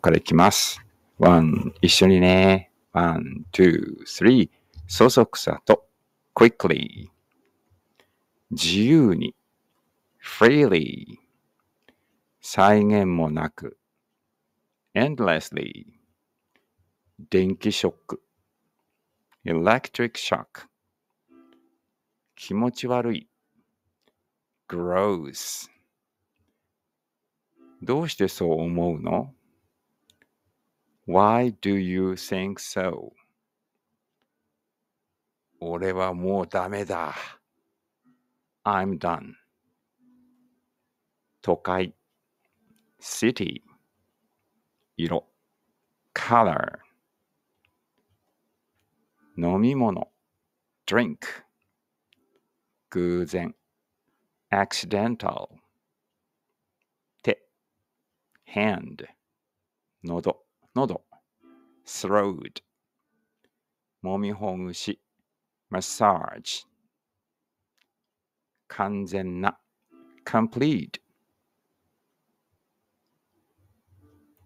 こからいきます。ワン、一緒にね。ワン、ツー、スリー。そそくさと、quickly。自由に、freely。再現もなく、endlessly。電気ショック、electric shock。気持ち悪い、gross。どうしてそう思うの Why do you think so? 俺はもうダメだ。I'm done. 都会 city 色 color 飲み物 drink 偶然 accidental 手 hand 喉喉 throat もみほぐし massage 完全な complete